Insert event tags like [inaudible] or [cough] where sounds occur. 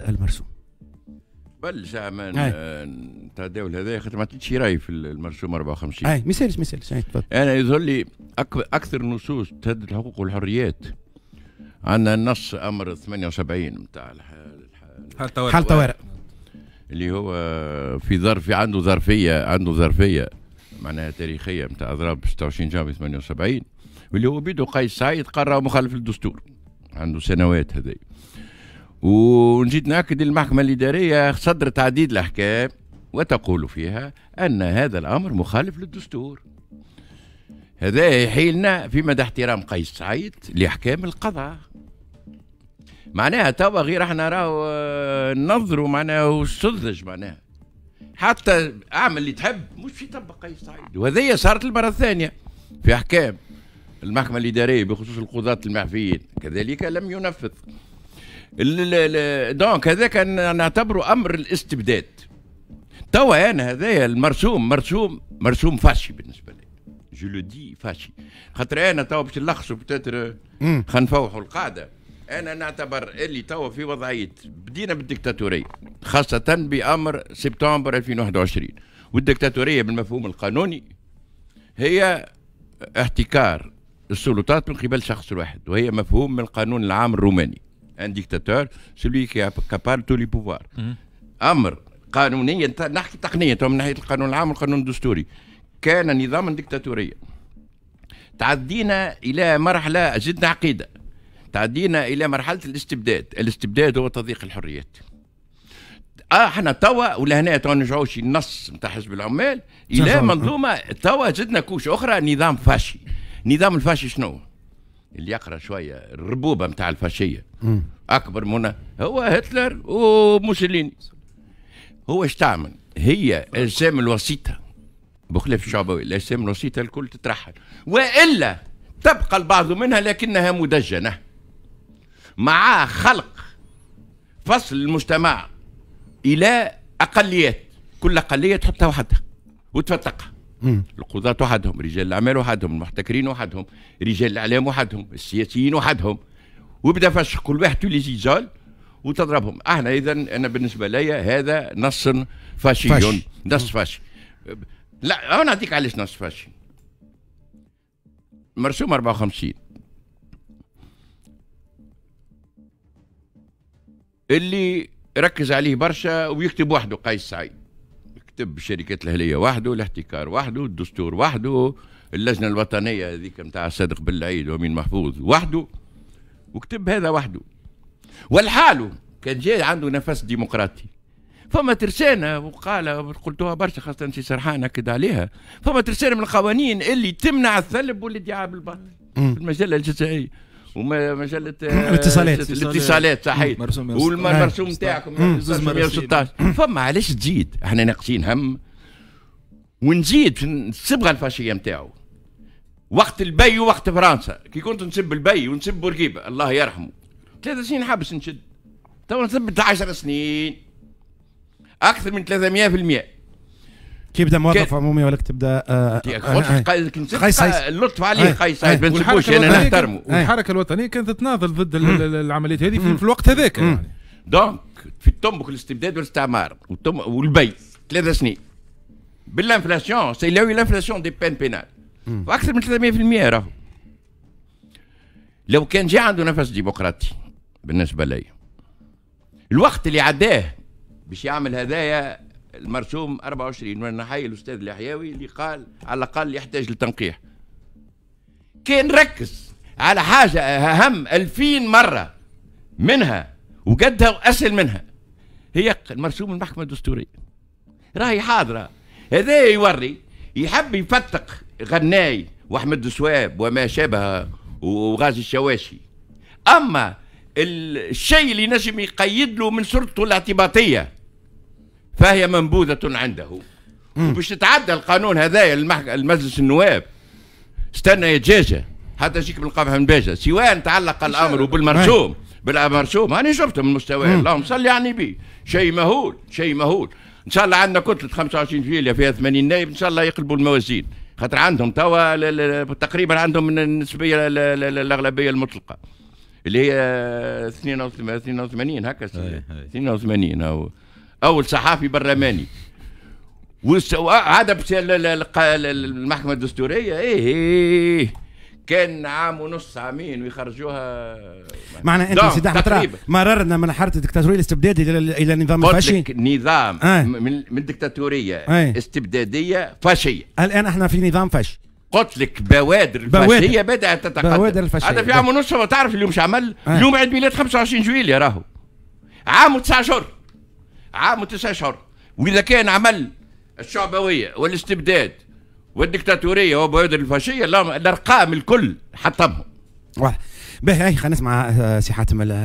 المرسوم بل زعما نتداول هذا خاطر ما عطيتش راي في المرسوم 54 اي ما يسالش انا يظهر لي اكثر نصوص تهدد الحقوق والحريات عندنا نص امر 78 نتاع حال طوارئ اللي هو في ظرف عنده ظرفيه عنده ظرفيه معناها تاريخيه نتاع اضراب 26 جانفي 78 واللي هو بيدو قيس سعيد قرر مخالف للدستور عنده سنوات هذي ونجيت ناكد المحكمة الإدارية صدرت عديد الأحكام وتقول فيها أن هذا الأمر مخالف للدستور هذا يحيلنا في مدى احترام قيس سعيد لأحكام القضاء معناها توا غير احنا راهو ننظروا آه، معناها وسذج معناها حتى اعمل اللي تحب مش في طبق قيس سعيد وهذه صارت المرة الثانية في أحكام المحكمة الإدارية بخصوص القضاة المعفيين كذلك لم ينفذ دونك هذا كان نعتبره امر الاستبداد توا انا هذايا المرسوم مرسوم مرسوم فاشي بالنسبه لي جو لو دي فاشي خاطر انا توا باش نلخصوا بتاتر خنفوحوا القاعده انا نعتبر اللي توا في وضعيه بدينا بالديكتاتوريه خاصه بامر سبتمبر 2021 والديكتاتوريه بالمفهوم القانوني هي احتكار السلطات من قبل شخص واحد وهي مفهوم من القانون العام الروماني ان ديكتاتور celui كي كابال تو لي بوفوار امر قانونيا نحكي تقنيا من ناحيه القانون العام والقانون الدستوري كان نظاما ديكتاتوريا تعدينا الى مرحله زدنا عقيده تعدينا الى مرحله الاستبداد الاستبداد هو تضييق الحريات اه احنا توا ولا هنا توا نرجعوش النص نتاع حزب العمال الى منظومه توا زدنا كوش اخرى نظام فاشي نظام الفاشي شنو اللي يقرا شويه الربوبه نتاع الفاشيه اكبر منى هو هتلر وموسوليني هو اش تعمل هي اجسام الوسيطه بخلاف الشعبوي الاجسام الوسيطه الكل تترحل والا تبقى البعض منها لكنها مدجنه مع خلق فصل المجتمع الى اقليات كل اقليه تحطها وحدها وتفتقها القضاة وحدهم رجال الأعمال وحدهم المحتكرين وحدهم رجال الإعلام وحدهم السياسيين وحدهم وبدا فشخ كل واحد تولي وتضربهم احنا اذا انا بالنسبه لي هذا نص فاشي فاش. نص فاشي لا انا اعطيك علاش نص فاشي مرسوم 54 اللي ركز عليه برشا ويكتب وحده قيس سعيد كتب شركة الهلية وحده الاحتكار وحده الدستور وحده اللجنة الوطنية هذيك نتاع الصادق بالعيد ومين محفوظ وحده وكتب هذا وحده والحال كان جاي عنده نفس ديمقراطي فما ترسانة وقال قلتوها برشا خاصة سي سرحان أكد عليها فما ترسانة من القوانين اللي تمنع الثلب والادعاء بالباطل في المجلة الجزائرية ومجله [clears throat] الاتصالات الاتصالات صحيح والمرسوم نتاعكم آه. 116 آه. [clears throat] فما علاش تزيد احنا ناقصين هم ونزيد في الصبغه الفاشيه نتاعو وقت البي ووقت فرنسا كي كنت نسب البي ونسب بورقيبه الله يرحمه ثلاث سنين حبس نشد تو نثبت 10 سنين اكثر من 300% كي يبدا موظف عمومي ولا تبدا آه، آه، قيس آه، اللطف عليه قيس سعيد بن سبوش انا نحترمه والحركه الوطنيه كانت تناضل ضد العمليات هذه في الوقت هذاك يعني دونك في تمك الاستبداد والاستعمار والبي ثلاث سنين بالانفلاسيون سي لو الانفلاسيون دي بين بينال واكثر من 300% راهو لو كان جا عنده نفس ديمقراطي بالنسبه لي الوقت اللي عداه باش يعمل هذايا المرسوم 24 حي الاستاذ اليحيوي اللي قال على الاقل يحتاج لتنقيح كان ركز على حاجه اهم 2000 مره منها وقدها واسهل منها هي المرسوم المحكمه الدستوريه راهي حاضره هذا يوري يحب يفتق غناي واحمد السواب وما شابه وغازي الشواشي اما الشيء اللي نجم يقيد له من صورته الاعتباطيه فهي منبوذة عنده باش تتعدى القانون هذايا المجلس النواب استنى يا دجاجة حتى يجيك من قبح من باجة سواء تعلق الأمر بالمرسوم بالمرسوم هاني شفته من المستوى اللهم صل يعني بي شيء مهول شيء مهول ان شاء الله عندنا كتله 25 فيليا فيها 80 نايب ان شاء الله يقلبوا الموازين خاطر عندهم توا تقريبا عندهم النسبيه الاغلبيه المطلقه اللي هي 82 هكا 82 او اول صحافي برلماني وعاد المحكمه الدستوريه إيه، إيه،, ايه, إيه كان عام ونص عامين ويخرجوها معنى انت نعم، سيد احمد مررنا من حاره الدكتاتوريه الاستبدادية الى نظام الفاشي نظام آه. من من دكتاتوريه آه. استبداديه فاشيه الان احنا في نظام فاشي قلت لك بوادر الفاشيه بدات تتقدم بوادر الفاشيه هذا في عام ونص تعرف اليوم شو عمل؟ آه. اليوم عيد ميلاد 25 جويلية راهو عام وتسع شهور عام وتسع اشهر واذا كان عمل الشعبويه والاستبداد والديكتاتوريه وبوادر الفاشيه الارقام الكل حطمهم واضح باهي خلينا نسمع آه، سي حاتم